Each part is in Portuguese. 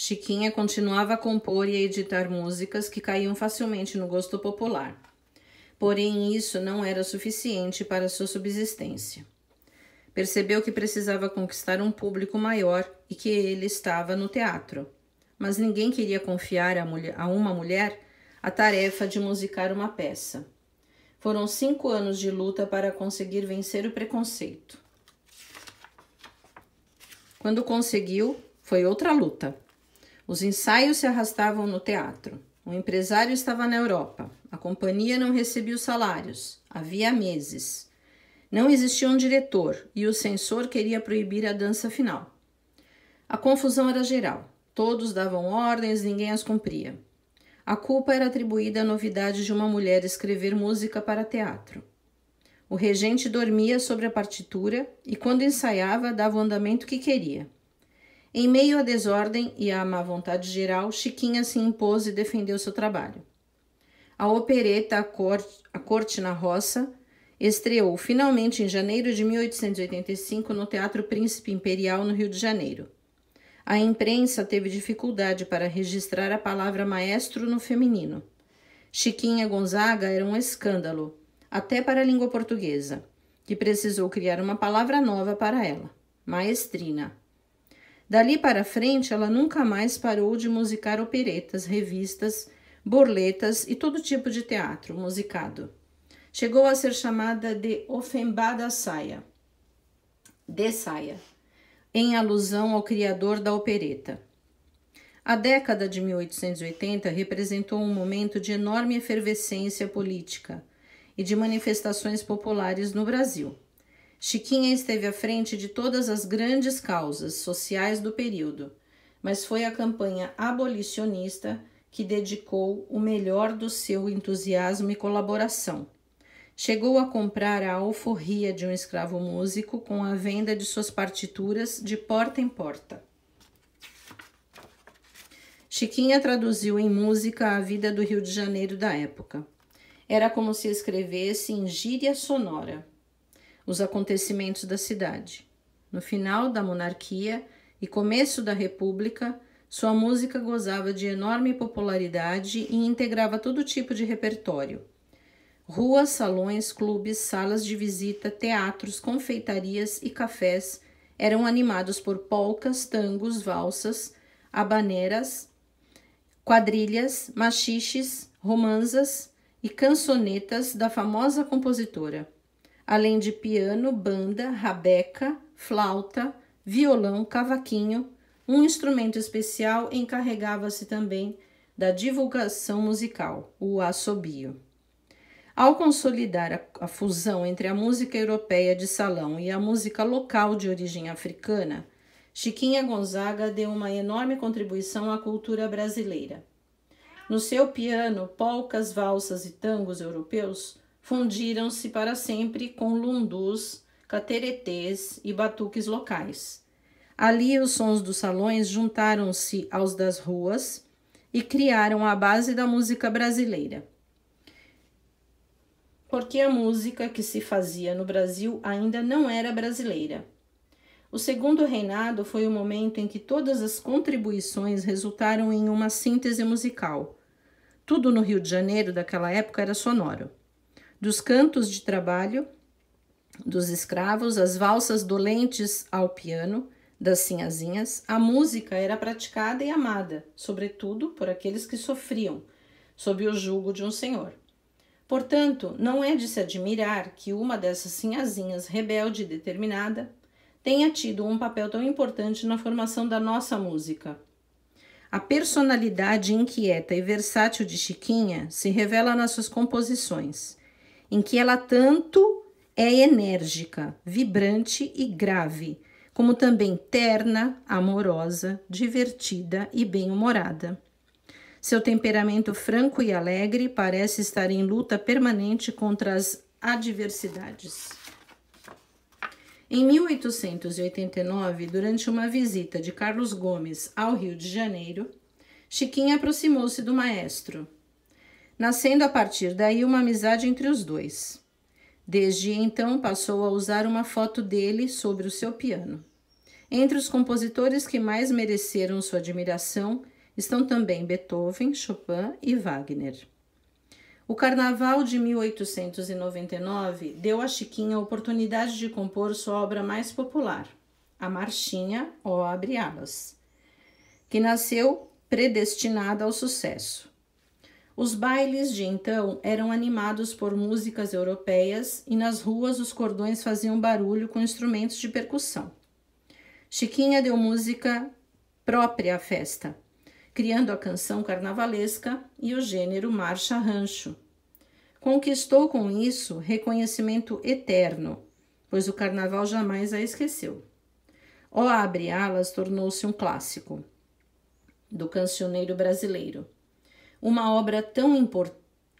Chiquinha continuava a compor e a editar músicas que caíam facilmente no gosto popular. Porém, isso não era suficiente para sua subsistência. Percebeu que precisava conquistar um público maior e que ele estava no teatro. Mas ninguém queria confiar a, mulher, a uma mulher a tarefa de musicar uma peça. Foram cinco anos de luta para conseguir vencer o preconceito. Quando conseguiu, foi outra luta. Os ensaios se arrastavam no teatro. O empresário estava na Europa. A companhia não recebia os salários. Havia meses. Não existia um diretor e o censor queria proibir a dança final. A confusão era geral. Todos davam ordens, ninguém as cumpria. A culpa era atribuída à novidade de uma mulher escrever música para teatro. O regente dormia sobre a partitura e, quando ensaiava, dava o andamento que queria. Em meio à desordem e à má vontade geral, Chiquinha se impôs e defendeu seu trabalho. A opereta a corte, a corte na Roça estreou finalmente em janeiro de 1885 no Teatro Príncipe Imperial, no Rio de Janeiro. A imprensa teve dificuldade para registrar a palavra maestro no feminino. Chiquinha Gonzaga era um escândalo, até para a língua portuguesa, que precisou criar uma palavra nova para ela: maestrina. Dali para frente, ela nunca mais parou de musicar operetas, revistas, borletas e todo tipo de teatro musicado. Chegou a ser chamada de Ofembada Saia, de Saia, em alusão ao criador da opereta. A década de 1880 representou um momento de enorme efervescência política e de manifestações populares no Brasil. Chiquinha esteve à frente de todas as grandes causas sociais do período, mas foi a campanha abolicionista que dedicou o melhor do seu entusiasmo e colaboração. Chegou a comprar a alforria de um escravo músico com a venda de suas partituras de porta em porta. Chiquinha traduziu em música a vida do Rio de Janeiro da época. Era como se escrevesse em gíria sonora os acontecimentos da cidade. No final da monarquia e começo da república, sua música gozava de enorme popularidade e integrava todo tipo de repertório. Ruas, salões, clubes, salas de visita, teatros, confeitarias e cafés eram animados por polcas, tangos, valsas, habaneiras, quadrilhas, machiches, romanzas e cançonetas da famosa compositora além de piano, banda, rabeca, flauta, violão, cavaquinho. Um instrumento especial encarregava-se também da divulgação musical, o assobio. Ao consolidar a, fusão entre a música europeia de salão e a música local de origem africana, Chiquinha Gonzaga deu uma enorme contribuição à cultura brasileira. No seu piano, polcas, valsas e tangos europeus fundiram-se para sempre com lundus, cateretês e batuques locais. Ali os sons dos salões juntaram-se aos das ruas e criaram a base da música brasileira. Porque a música que se fazia no Brasil ainda não era brasileira. O segundo reinado foi o momento em que todas as contribuições resultaram em uma síntese musical. Tudo no Rio de Janeiro daquela época era sonoro dos cantos de trabalho dos escravos, as valsas dolentes ao piano das sinhazinhas, a música era praticada e amada, sobretudo por aqueles que sofriam sob o jugo de um senhor. Portanto, não é de se admirar que uma dessas sinhazinhas rebelde e determinada tenha tido um papel tão importante na formação da nossa música. A personalidade inquieta e versátil de Chiquinha se revela nas suas composições em que ela tanto é enérgica, vibrante e grave, como também terna, amorosa, divertida e bem-humorada. Seu temperamento franco e alegre parece estar em luta permanente contra as adversidades. Em 1889, durante uma visita de Carlos Gomes ao Rio de Janeiro, Chiquinha aproximou-se do maestro nascendo a partir daí uma amizade entre os dois. Desde então passou a usar uma foto dele sobre o seu piano. Entre os compositores que mais mereceram sua admiração estão também Beethoven, Chopin e Wagner. O Carnaval de 1899 deu a Chiquinha a oportunidade de compor sua obra mais popular, a Marchinha ou Abre Alas, que nasceu predestinada ao sucesso. Os bailes de então eram animados por músicas europeias e nas ruas os cordões faziam barulho com instrumentos de percussão. Chiquinha deu música própria à festa, criando a canção carnavalesca e o gênero marcha rancho. Conquistou com isso reconhecimento eterno, pois o carnaval jamais a esqueceu. O Abre Alas tornou-se um clássico do cancioneiro brasileiro uma obra tão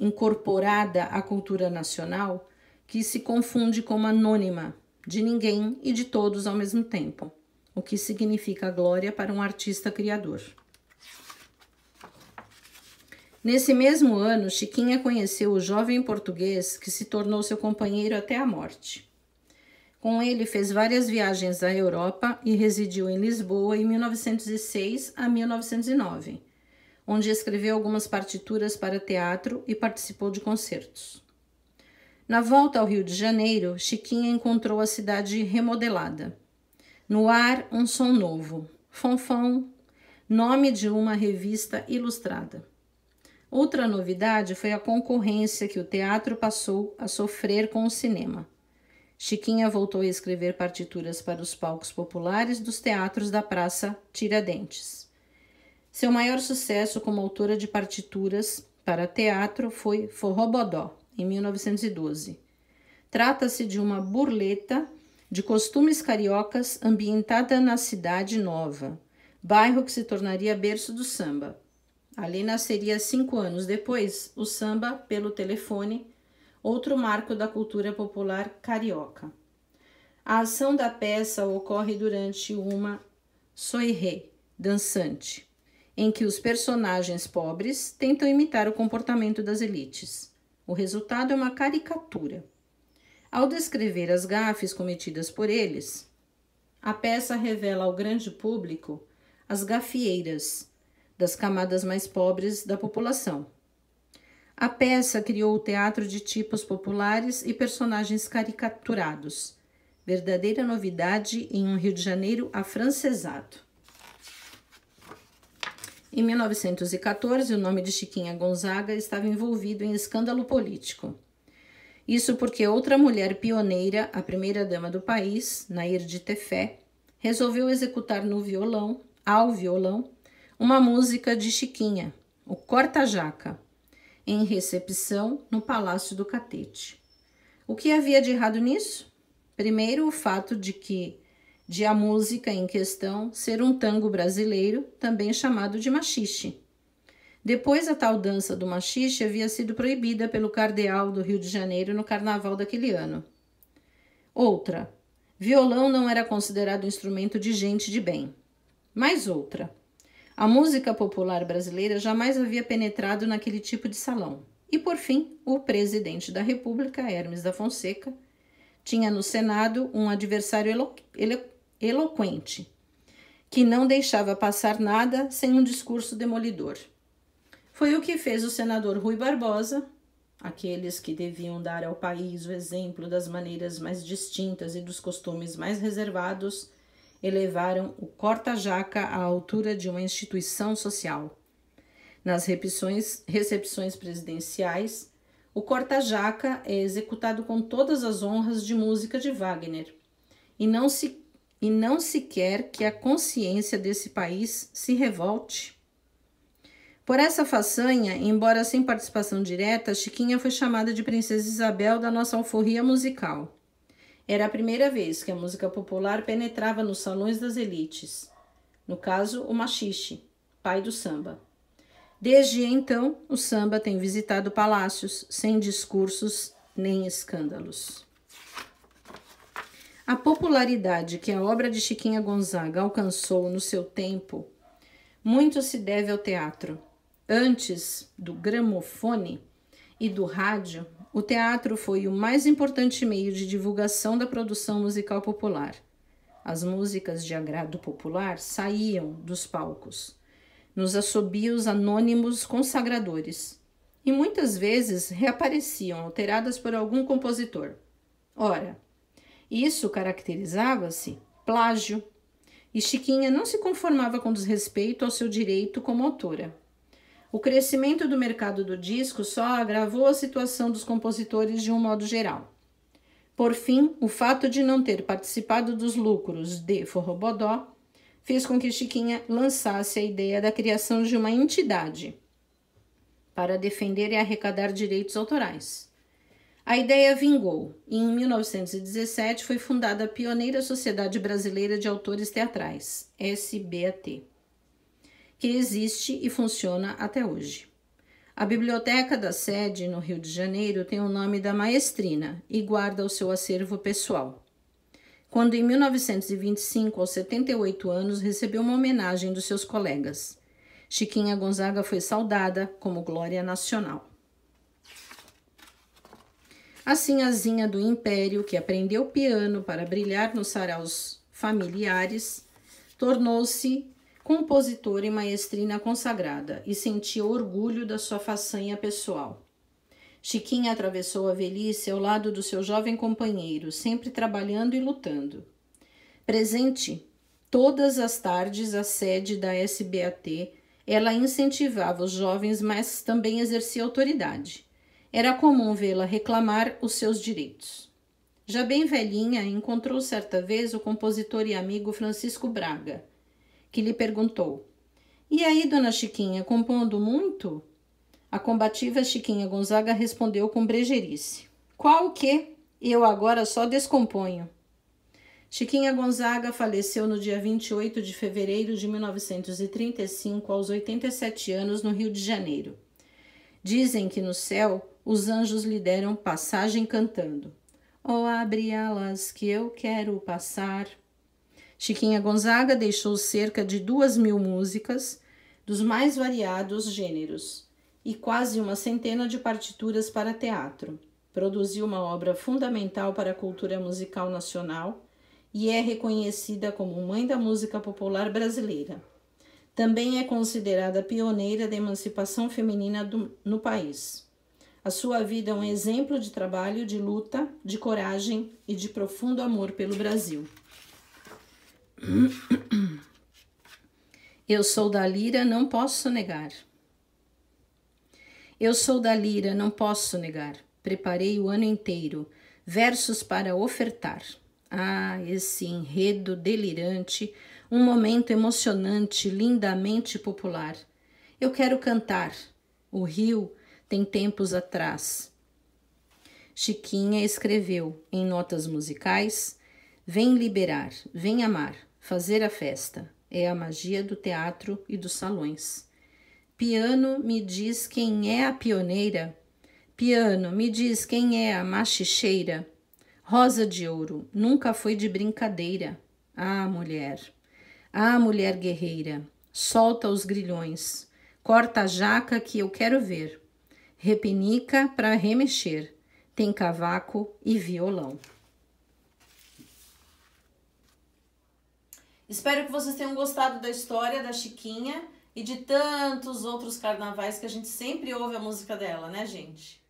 incorporada à cultura nacional que se confunde como anônima, de ninguém e de todos ao mesmo tempo, o que significa glória para um artista criador. Nesse mesmo ano, Chiquinha conheceu o jovem português que se tornou seu companheiro até a morte. Com ele, fez várias viagens à Europa e residiu em Lisboa em 1906 a 1909 onde escreveu algumas partituras para teatro e participou de concertos. Na volta ao Rio de Janeiro, Chiquinha encontrou a cidade remodelada. No ar, um som novo, Fonfão, nome de uma revista ilustrada. Outra novidade foi a concorrência que o teatro passou a sofrer com o cinema. Chiquinha voltou a escrever partituras para os palcos populares dos teatros da Praça Tiradentes. Seu maior sucesso como autora de partituras para teatro foi Forrobodó, em 1912. Trata-se de uma burleta de costumes cariocas ambientada na Cidade Nova, bairro que se tornaria berço do samba. Ali nasceria cinco anos depois o samba pelo telefone, outro marco da cultura popular carioca. A ação da peça ocorre durante uma soirée dançante em que os personagens pobres tentam imitar o comportamento das elites. O resultado é uma caricatura. Ao descrever as gafes cometidas por eles, a peça revela ao grande público as gafieiras das camadas mais pobres da população. A peça criou o teatro de tipos populares e personagens caricaturados, verdadeira novidade em um Rio de Janeiro afrancesado. Em 1914, o nome de Chiquinha Gonzaga estava envolvido em escândalo político. Isso porque outra mulher pioneira, a primeira-dama do país, Nair de Tefé, resolveu executar no violão, ao violão, uma música de Chiquinha, o Corta-Jaca, em recepção no Palácio do Catete. O que havia de errado nisso? Primeiro, o fato de que de a música em questão ser um tango brasileiro, também chamado de machixe. Depois, a tal dança do machixe havia sido proibida pelo cardeal do Rio de Janeiro no carnaval daquele ano. Outra. Violão não era considerado instrumento de gente de bem. Mais outra. A música popular brasileira jamais havia penetrado naquele tipo de salão. E, por fim, o presidente da República, Hermes da Fonseca, tinha no Senado um adversário elo eloquente, que não deixava passar nada sem um discurso demolidor. Foi o que fez o senador Rui Barbosa, aqueles que deviam dar ao país o exemplo das maneiras mais distintas e dos costumes mais reservados, elevaram o corta-jaca à altura de uma instituição social. Nas recepções, recepções presidenciais, o corta-jaca é executado com todas as honras de música de Wagner, e não se e não se quer que a consciência desse país se revolte. Por essa façanha, embora sem participação direta, Chiquinha foi chamada de Princesa Isabel da nossa alforria musical. Era a primeira vez que a música popular penetrava nos salões das elites, no caso, o machixe, pai do samba. Desde então, o samba tem visitado palácios sem discursos nem escândalos. A popularidade que a obra de Chiquinha Gonzaga alcançou no seu tempo muito se deve ao teatro. Antes do gramofone e do rádio, o teatro foi o mais importante meio de divulgação da produção musical popular. As músicas de agrado popular saíam dos palcos, nos assobios anônimos consagradores, e muitas vezes reapareciam alteradas por algum compositor. Ora, isso caracterizava-se plágio, e Chiquinha não se conformava com desrespeito ao seu direito como autora. O crescimento do mercado do disco só agravou a situação dos compositores de um modo geral. Por fim, o fato de não ter participado dos lucros de Forrobodó fez com que Chiquinha lançasse a ideia da criação de uma entidade para defender e arrecadar direitos autorais. A ideia vingou e, em 1917, foi fundada a pioneira Sociedade Brasileira de Autores Teatrais, SBAT, que existe e funciona até hoje. A biblioteca da sede, no Rio de Janeiro, tem o nome da maestrina e guarda o seu acervo pessoal. Quando, em 1925, aos 78 anos, recebeu uma homenagem dos seus colegas. Chiquinha Gonzaga foi saudada como glória nacional. Assim, a sinhazinha do império, que aprendeu piano para brilhar nos saraus familiares, tornou-se compositora e maestrina consagrada e sentia orgulho da sua façanha pessoal. Chiquinha atravessou a velhice ao lado do seu jovem companheiro, sempre trabalhando e lutando. Presente todas as tardes à sede da SBAT, ela incentivava os jovens, mas também exercia autoridade. Era comum vê-la reclamar os seus direitos. Já bem velhinha, encontrou certa vez o compositor e amigo Francisco Braga, que lhe perguntou: E aí, dona Chiquinha, compondo muito? A combativa Chiquinha Gonzaga respondeu com brejeirice: Qual o quê? Eu agora só descomponho. Chiquinha Gonzaga faleceu no dia 28 de fevereiro de 1935, aos 87 anos, no Rio de Janeiro. Dizem que no céu os anjos lhe deram passagem cantando. Oh, abre alas que eu quero passar. Chiquinha Gonzaga deixou cerca de duas mil músicas dos mais variados gêneros e quase uma centena de partituras para teatro. Produziu uma obra fundamental para a cultura musical nacional e é reconhecida como mãe da música popular brasileira. Também é considerada pioneira da emancipação feminina do, no país. A sua vida é um exemplo de trabalho, de luta, de coragem e de profundo amor pelo Brasil. Eu sou da lira, não posso negar. Eu sou da lira, não posso negar. Preparei o ano inteiro versos para ofertar. Ah, esse enredo delirante um momento emocionante, lindamente popular. Eu quero cantar. O rio tem tempos atrás. Chiquinha escreveu em notas musicais: Vem liberar, vem amar, fazer a festa. É a magia do teatro e dos salões. Piano me diz quem é a pioneira. Piano me diz quem é a machicheira. Rosa de ouro nunca foi de brincadeira. Ah, mulher! Ah, mulher guerreira, solta os grilhões, corta a jaca que eu quero ver, repenica para remexer, tem cavaco e violão. Espero que vocês tenham gostado da história da Chiquinha e de tantos outros carnavais que a gente sempre ouve a música dela, né, gente?